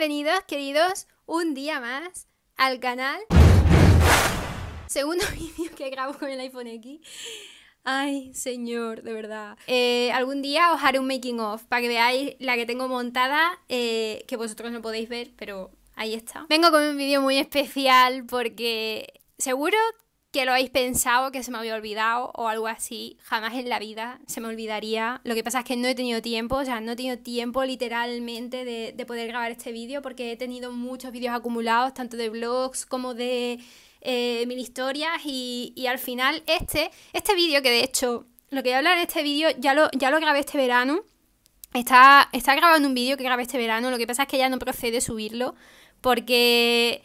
Bienvenidos, queridos, un día más al canal. Segundo vídeo que grabo con el iPhone X. Ay, señor, de verdad. Eh, algún día os haré un making of para que veáis la que tengo montada, eh, que vosotros no podéis ver, pero ahí está. Vengo con un vídeo muy especial porque seguro que lo habéis pensado, que se me había olvidado o algo así. Jamás en la vida se me olvidaría. Lo que pasa es que no he tenido tiempo, o sea, no he tenido tiempo literalmente de, poder grabar este vídeo porque he tenido muchos vídeos acumulados, tanto de vlogs como de eh, historias y, al final este, este vídeo que de hecho, lo que voy a hablar en este vídeo ya lo, ya lo grabé este verano. Está, está grabando un vídeo que grabé este verano, lo que pasa es que ya no procede subirlo porque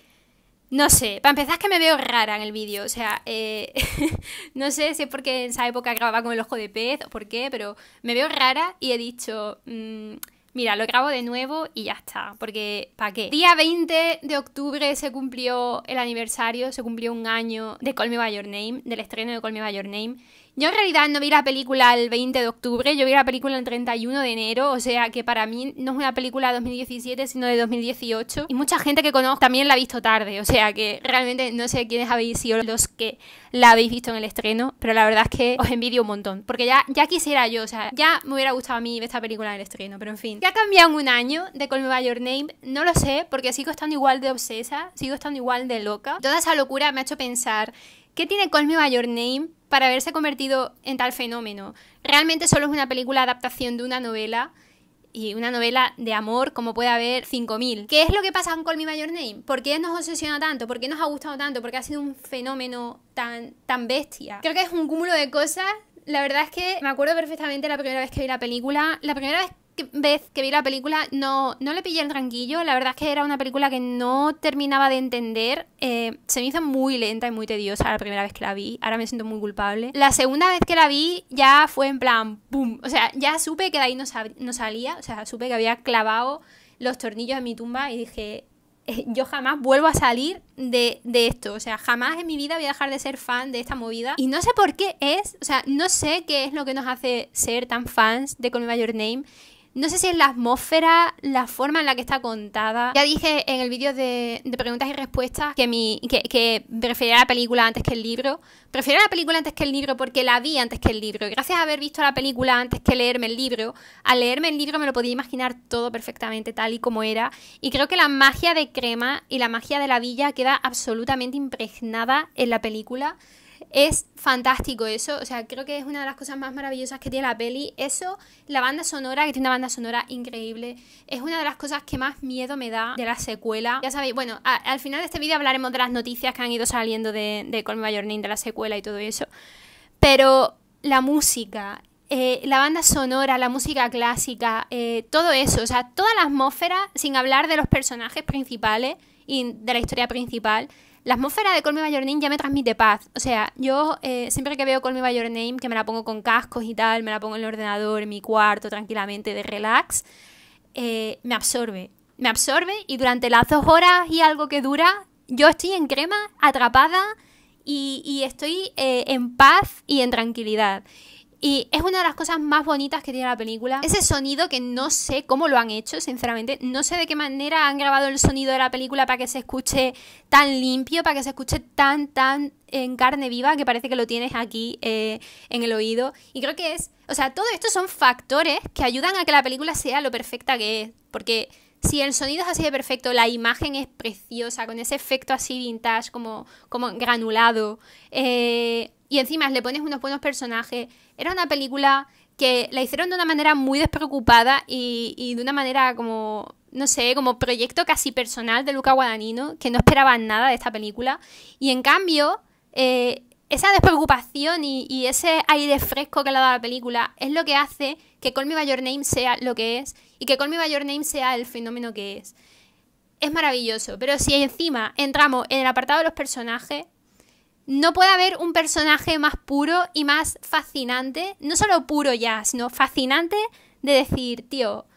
no sé, para empezar es que me veo rara en el vídeo, o sea, eh, no sé si es porque en esa época grababa con el ojo de pez o por qué, pero me veo rara y he dicho, mm, mira, lo grabo de nuevo y ya está, porque ¿para qué? Día 20 de octubre se cumplió el aniversario, se cumplió un año de Call Me By Your Name, del estreno de Call Me By Your Name, yo en realidad no vi la película el 20 de octubre, yo vi la película el 31 de enero, o sea que para mí no es una película de 2017, sino de 2018. Y mucha gente que conozco también la ha visto tarde, o sea que realmente no sé quiénes habéis sido los que la habéis visto en el estreno, pero la verdad es que os envidio un montón, porque ya, ya quisiera yo, o sea, ya me hubiera gustado a mí ver esta película en el estreno, pero en fin. ¿Qué ha cambiado en un año de Call Me By Your Name? No lo sé, porque sigo estando igual de obsesa, sigo estando igual de loca. Toda esa locura me ha hecho pensar, ¿qué tiene Call Me By Your Name? para haberse convertido en tal fenómeno. Realmente solo es una película adaptación de una novela y una novela de amor como puede haber 5.000. ¿Qué es lo que pasa con mi mayor Your Name? ¿Por qué nos obsesiona tanto? ¿Por qué nos ha gustado tanto? ¿Por qué ha sido un fenómeno tan, tan bestia? Creo que es un cúmulo de cosas. La verdad es que me acuerdo perfectamente la primera vez que vi la película. La primera vez vez que vi la película no, no le pillé el tranquillo. La verdad es que era una película que no terminaba de entender. Eh, se me hizo muy lenta y muy tediosa la primera vez que la vi. Ahora me siento muy culpable. La segunda vez que la vi ya fue en plan, ¡pum! O sea, ya supe que de ahí no, salía. O sea, supe que había clavado los tornillos en mi tumba y dije, eh, yo jamás vuelvo a salir de, de, esto. O sea, jamás en mi vida voy a dejar de ser fan de esta movida. Y no sé por qué es, o sea, no sé qué es lo que nos hace ser tan fans de Call Me Your Name. No sé si es la atmósfera, la forma en la que está contada. Ya dije en el vídeo de, preguntas y respuestas que, mi, que prefería la película antes que el libro. Prefiero la película antes que el libro porque la vi antes que el libro. Gracias a haber visto la película antes que leerme el libro, al leerme el libro me lo podía imaginar todo perfectamente tal y como era. Y creo que la magia de Crema y la magia de la villa queda absolutamente impregnada en la película. Es fantástico eso, o sea, creo que es una de las cosas más maravillosas que tiene la peli. Eso, la banda sonora, que tiene una banda sonora increíble, es una de las cosas que más miedo me da de la secuela. Ya sabéis, bueno, al final de este vídeo hablaremos de las noticias que han ido saliendo de, de Call Me de la secuela y todo eso. Pero la música, eh, la banda sonora, la música clásica, eh, todo eso, o sea, toda la atmósfera, sin hablar de los personajes principales, y de la historia principal, la atmósfera de Call Me Name ya me transmite paz. O sea, yo eh, siempre que veo Call Me Name, que me la pongo con cascos y tal, me la pongo en el ordenador, en mi cuarto, tranquilamente, de relax, eh, me absorbe. Me absorbe y durante las dos horas y algo que dura, yo estoy en crema, atrapada y, y estoy eh, en paz y en tranquilidad. Y es una de las cosas más bonitas que tiene la película. Ese sonido que no sé cómo lo han hecho, sinceramente. No sé de qué manera han grabado el sonido de la película para que se escuche tan limpio, para que se escuche tan, tan en carne viva, que parece que lo tienes aquí eh, en el oído. Y creo que es... O sea, todo esto son factores que ayudan a que la película sea lo perfecta que es. Porque si el sonido es así de perfecto, la imagen es preciosa, con ese efecto así vintage, como, como granulado, eh, y encima le pones unos buenos personajes, era una película que la hicieron de una manera muy despreocupada y, de una manera como no sé, como proyecto casi personal de Luca Guadagnino, que no esperaban nada de esta película. Y en cambio, eh, esa despreocupación y, y, ese aire fresco que le ha dado la película es lo que hace que Call Me By Name sea lo que es y que Call Me By Name sea el fenómeno que es. Es maravilloso, pero si encima entramos en el apartado de los personajes, no puede haber un personaje más puro y más fascinante, no solo puro ya, sino fascinante de decir, tío,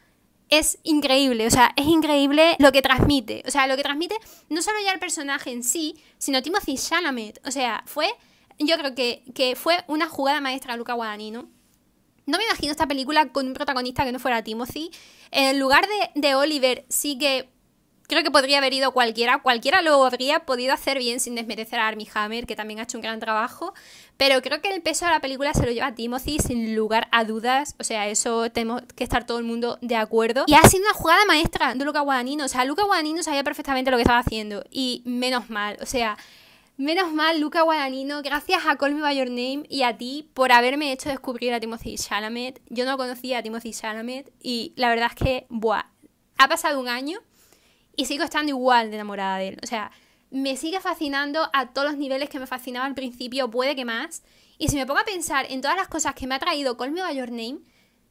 es increíble, o sea, es increíble lo que transmite, o sea, lo que transmite no solo ya el personaje en sí, sino Timothy Chalamet, o sea, fue, yo creo que, fue una jugada maestra de Luca Guadagnino, no me imagino esta película con un protagonista que no fuera Timothy. En lugar de, de Oliver, sí que creo que podría haber ido cualquiera. Cualquiera lo habría podido hacer bien sin desmerecer a Armie Hammer, que también ha hecho un gran trabajo. Pero creo que el peso de la película se lo lleva a Timothy sin lugar a dudas. O sea, eso tenemos que estar todo el mundo de acuerdo. Y ha sido una jugada maestra de Luca Guadagnino. O sea, Luca Guadagnino sabía perfectamente lo que estaba haciendo. Y menos mal. O sea, Menos mal, Luca Guadagnino, gracias a Call Me By Your Name y a ti por haberme hecho descubrir a Timothy Chalamet. Yo no conocía a Timothy Chalamet y la verdad es que, buah, ha pasado un año y sigo estando igual de enamorada de él. O sea, me sigue fascinando a todos los niveles que me fascinaba al principio, puede que más. Y si me pongo a pensar en todas las cosas que me ha traído Call Me By Your Name,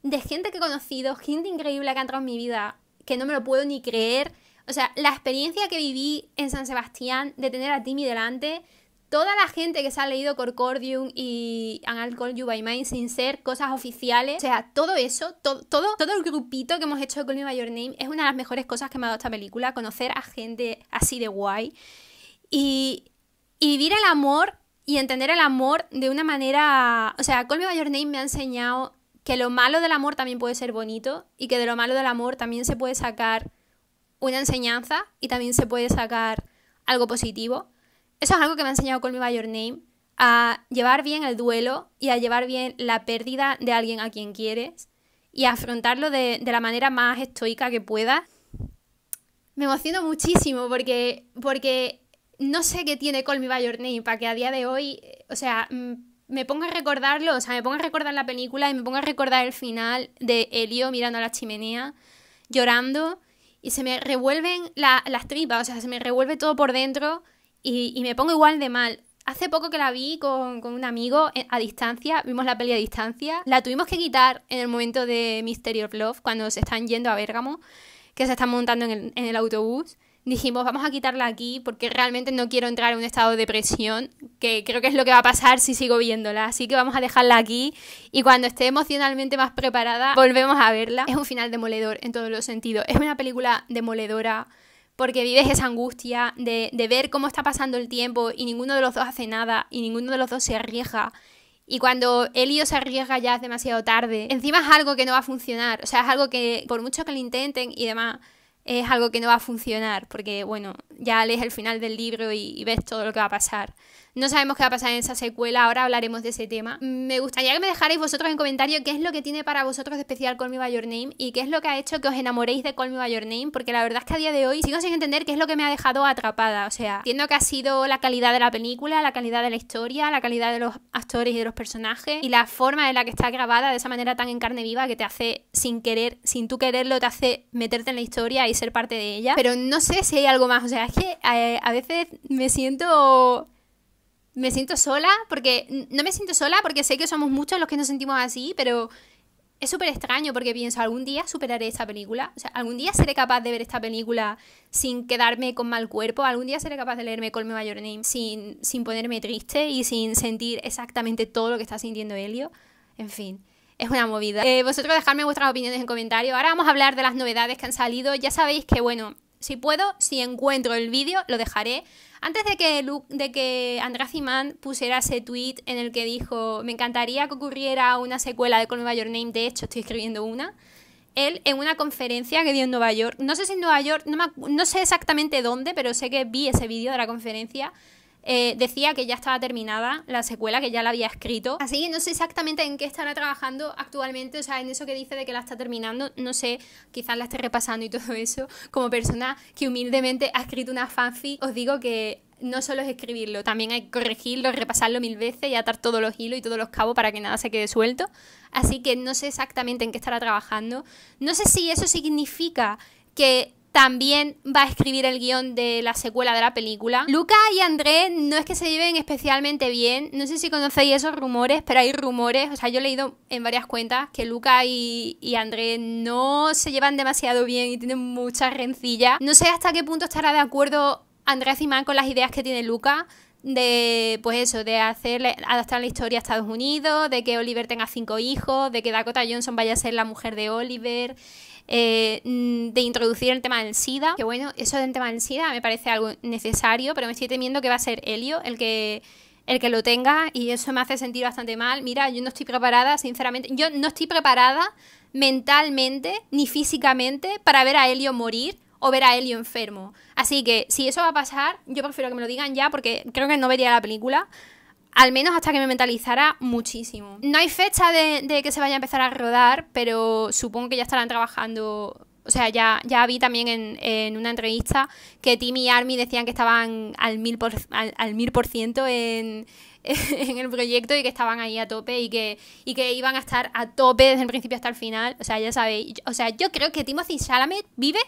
de gente que he conocido, gente increíble que ha entrado en mi vida, que no me lo puedo ni creer, o sea, la experiencia que viví en San Sebastián de tener a Timmy delante, toda la gente que se ha leído Corcordium y An Alcohol You By Mine sin ser cosas oficiales, o sea, todo eso, todo, todo el grupito que hemos hecho de Call Me Name es una de las mejores cosas que me ha dado esta película, conocer a gente así de guay y, y vivir el amor y entender el amor de una manera, o sea, Call Me By Your Name me ha enseñado que lo malo del amor también puede ser bonito y que de lo malo del amor también se puede sacar una enseñanza y también se puede sacar algo positivo. Eso es algo que me ha enseñado Call Me By Name, a llevar bien el duelo y a llevar bien la pérdida de alguien a quien quieres y a afrontarlo de, la manera más estoica que pueda Me emociono muchísimo porque, porque no sé qué tiene Call Me By Your Name para que a día de hoy, o sea, me ponga a recordarlo, o sea, me ponga a recordar la película y me ponga a recordar el final de Helio mirando a la chimenea, llorando y se me revuelven las tripas, o sea, se me revuelve todo por dentro y, me pongo igual de mal. Hace poco que la vi con, un amigo eh, a distancia, vimos la peli a distancia, la tuvimos que quitar en el momento de Mystery of Love, cuando se están yendo a Bérgamo, que se están montando en el, en el autobús dijimos, vamos a quitarla aquí porque realmente no quiero entrar en un estado de depresión, que creo que es lo que va a pasar si sigo viéndola. Así que vamos a dejarla aquí y cuando esté emocionalmente más preparada, volvemos a verla. Es un final demoledor en todos los sentidos. Es una película demoledora porque vives esa angustia de, de ver cómo está pasando el tiempo y ninguno de los dos hace nada y ninguno de los dos se arriesga. Y cuando Elio se arriesga ya es demasiado tarde. Encima es algo que no va a funcionar. O sea, es algo que por mucho que lo intenten y demás, es algo que no va a funcionar, porque bueno, ya lees el final del libro y, y ves todo lo que va a pasar. No sabemos qué va a pasar en esa secuela, ahora hablaremos de ese tema. Me gustaría que me dejarais vosotros en comentario qué es lo que tiene para vosotros de especial Call Me By Your Name y qué es lo que ha hecho que os enamoréis de Call Me By Your Name, porque la verdad es que a día de hoy sigo sin entender qué es lo que me ha dejado atrapada. O sea, entiendo que ha sido la calidad de la película, la calidad de la historia, la calidad de los actores y de los personajes y la forma en la que está grabada de esa manera tan en carne viva que te hace sin querer, sin tú quererlo, te hace meterte en la historia y ser parte de ella. Pero no sé si hay algo más, o sea, es que eh, a veces me siento me siento sola porque no me siento sola porque sé que somos muchos los que nos sentimos así, pero es súper extraño porque pienso, algún día superaré esta película, o sea, algún día seré capaz de ver esta película sin quedarme con mal cuerpo, algún día seré capaz de leerme Call Me By Name sin, sin ponerme triste y sin sentir exactamente todo lo que está sintiendo Helio, en fin es una movida. Eh, vosotros dejadme vuestras opiniones en comentarios. Ahora vamos a hablar de las novedades que han salido. Ya sabéis que, bueno, si puedo, si encuentro el vídeo, lo dejaré. Antes de que, András de que Andrea Zimán pusiera ese tweet en el que dijo, me encantaría que ocurriera una secuela de Call Me Name, de hecho estoy escribiendo una, él en una conferencia que dio en Nueva York, no sé si en Nueva York, no, me, no sé exactamente dónde, pero sé que vi ese vídeo de la conferencia, eh, decía que ya estaba terminada la secuela, que ya la había escrito. Así que no sé exactamente en qué estará trabajando actualmente, o sea, en eso que dice de que la está terminando, no sé, quizás la esté repasando y todo eso. Como persona que humildemente ha escrito una fanfic, os digo que no solo es escribirlo, también hay que corregirlo, repasarlo mil veces y atar todos los hilos y todos los cabos para que nada se quede suelto. Así que no sé exactamente en qué estará trabajando. No sé si eso significa que también va a escribir el guión de la secuela de la película. Luca y André no es que se lleven especialmente bien, no sé si conocéis esos rumores, pero hay rumores, o sea, yo he leído en varias cuentas que Luca y, André no se llevan demasiado bien y tienen mucha rencilla. No sé hasta qué punto estará de acuerdo André Zimán con las ideas que tiene Luca, de pues eso, de hacerle, adaptar la historia a Estados Unidos, de que Oliver tenga cinco hijos, de que Dakota Johnson vaya a ser la mujer de Oliver, eh, mm, de introducir el tema del SIDA. Que bueno, eso del tema del SIDA me parece algo necesario, pero me estoy temiendo que va a ser Helio el que el que lo tenga y eso me hace sentir bastante mal. Mira, yo no estoy preparada, sinceramente, yo no estoy preparada mentalmente ni físicamente para ver a Helio morir o ver a Helio enfermo. Así que si eso va a pasar, yo prefiero que me lo digan ya porque creo que no vería la película al menos hasta que me mentalizara muchísimo. No hay fecha de, que se vaya a empezar a rodar, pero supongo que ya estarán trabajando. O sea, ya, ya vi también en, una entrevista que Tim y Army decían que estaban al mil al, mil por ciento en, en el proyecto y que estaban ahí a tope y que, y que iban a estar a tope desde el principio hasta el final. O sea, ya sabéis. O sea, yo creo que Timothy Salamé vive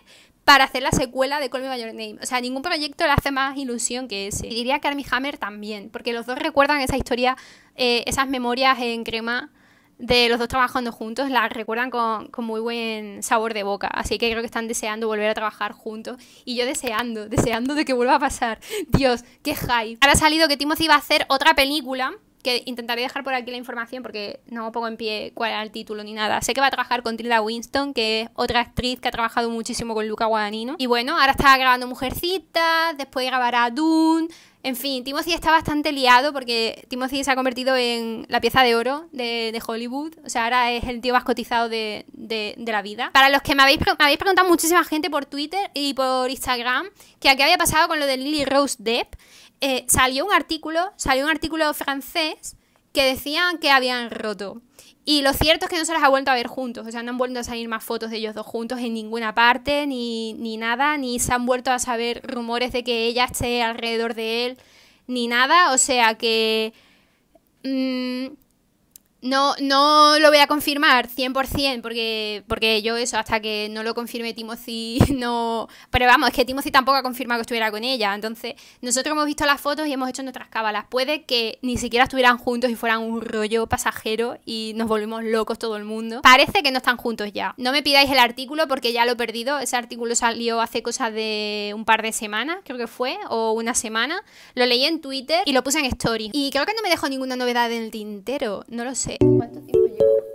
para hacer la secuela de Call Me By Your Name. O sea, ningún proyecto le hace más ilusión que ese. Y diría que Armie Hammer también, porque los dos recuerdan esa historia, eh, esas memorias en crema de los dos trabajando juntos, las recuerdan con, con, muy buen sabor de boca. Así que creo que están deseando volver a trabajar juntos. Y yo deseando, deseando de que vuelva a pasar. Dios, qué hype. Ahora ha salido que Timothy iba a hacer otra película que intentaré dejar por aquí la información porque no pongo en pie cuál era el título ni nada. Sé que va a trabajar con Tilda Winston, que es otra actriz que ha trabajado muchísimo con Luca Guadagnino. Y bueno, ahora está grabando Mujercitas, después grabará Dune. En fin, Timothy está bastante liado porque Timothy se ha convertido en la pieza de oro de, Hollywood. O sea, ahora es el tío más cotizado de, la vida. Para los que me habéis, me habéis preguntado muchísima gente por Twitter y por Instagram que a qué había pasado con lo de Lily Rose Depp. Eh, salió un artículo, salió un artículo francés que decían que habían roto. Y lo cierto es que no se las ha vuelto a ver juntos, o sea, no han vuelto a salir más fotos de ellos dos juntos en ninguna parte, ni, ni nada, ni se han vuelto a saber rumores de que ella esté alrededor de él, ni nada, o sea que... Mm, no, no lo voy a confirmar 100%, porque, porque yo eso, hasta que no lo confirme Timothy, no... Pero vamos, es que Timothy tampoco ha confirmado que estuviera con ella, entonces nosotros hemos visto las fotos y hemos hecho nuestras cábalas. Puede que ni siquiera estuvieran juntos y fueran un rollo pasajero y nos volvimos locos todo el mundo. Parece que no están juntos ya. No me pidáis el artículo porque ya lo he perdido. Ese artículo salió hace cosas de un par de semanas, creo que fue, o una semana. Lo leí en Twitter y lo puse en Story. Y creo que no me dejó ninguna novedad en el tintero, no lo sé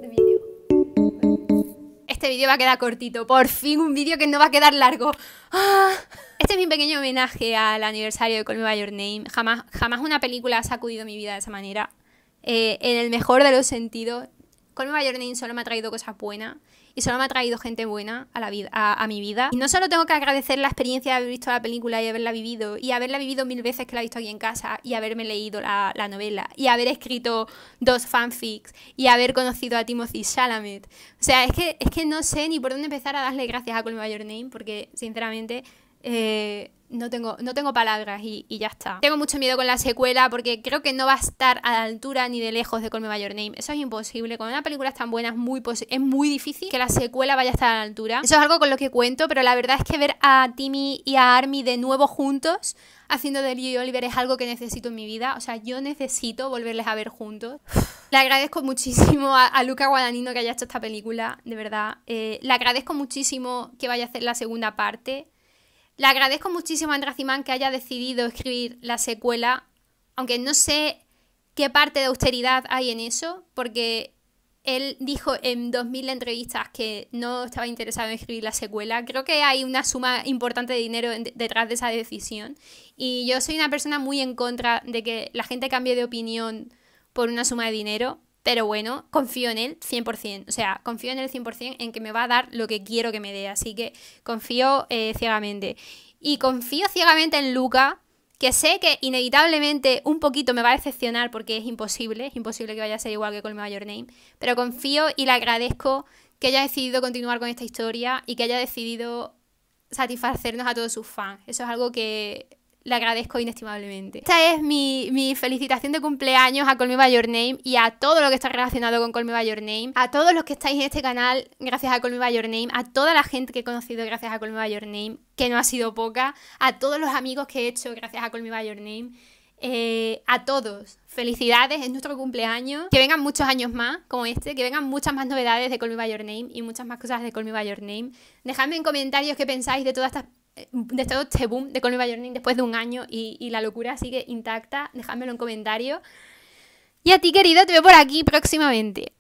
de vídeo. Este vídeo va a quedar cortito. Por fin un vídeo que no va a quedar largo. Ah, este es mi pequeño homenaje al aniversario de Call Me By Your Name. Jamás, jamás una película ha sacudido mi vida de esa manera. Eh, en el mejor de los sentidos. Call Me By Your Name solo me ha traído cosas buenas y solo me ha traído gente buena a, la vida, a, mi vida. Y no solo tengo que agradecer la experiencia de haber visto la película y haberla vivido, y haberla vivido mil veces que la he visto aquí en casa, y haberme leído la, novela, y haber escrito dos fanfics, y haber conocido a Timothy Chalamet. O sea, es que, es que no sé ni por dónde empezar a darle gracias a Call Me Your Name, porque sinceramente... Eh, no tengo, no tengo palabras y, ya está. Tengo mucho miedo con la secuela porque creo que no va a estar a la altura ni de lejos de con Me Name. Eso es imposible. Con una película tan buena es muy, es muy difícil que la secuela vaya a estar a la altura. Eso es algo con lo que cuento, pero la verdad es que ver a Timmy y a Army de nuevo juntos haciendo de y Oliver es algo que necesito en mi vida. O sea, yo necesito volverles a ver juntos. Le agradezco muchísimo a, Luca Guadagnino que haya hecho esta película, de verdad. Eh, le agradezco muchísimo que vaya a hacer la segunda parte. Le agradezco muchísimo a Andracimán que haya decidido escribir la secuela, aunque no sé qué parte de austeridad hay en eso, porque él dijo en 2000 entrevistas que no estaba interesado en escribir la secuela. Creo que hay una suma importante de dinero detrás de esa decisión. Y yo soy una persona muy en contra de que la gente cambie de opinión por una suma de dinero. Pero bueno, confío en él 100%. O sea, confío en él 100% en que me va a dar lo que quiero que me dé. Así que confío eh, ciegamente. Y confío ciegamente en Luca, que sé que inevitablemente un poquito me va a decepcionar porque es imposible. Es imposible que vaya a ser igual que con el mayor Name. Pero confío y le agradezco que haya decidido continuar con esta historia y que haya decidido satisfacernos a todos sus fans. Eso es algo que le agradezco inestimablemente. Esta es mi, felicitación de cumpleaños a Call Me By Your Name y a todo lo que está relacionado con Call Me By Your Name. A todos los que estáis en este canal gracias a Call Me By Your Name. A toda la gente que he conocido gracias a Call Me By Your Name, que no ha sido poca. A todos los amigos que he hecho gracias a Call Me By Your Name. Eh, a todos, felicidades, es nuestro cumpleaños. Que vengan muchos años más como este, que vengan muchas más novedades de Call Me By Your Name y muchas más cosas de Call Me By Your Name. Dejadme en comentarios qué pensáis de todas estas de todo este, este boom de Call Me después de un año y, la locura sigue intacta, dejádmelo en comentario. Y a ti, querido, te veo por aquí próximamente.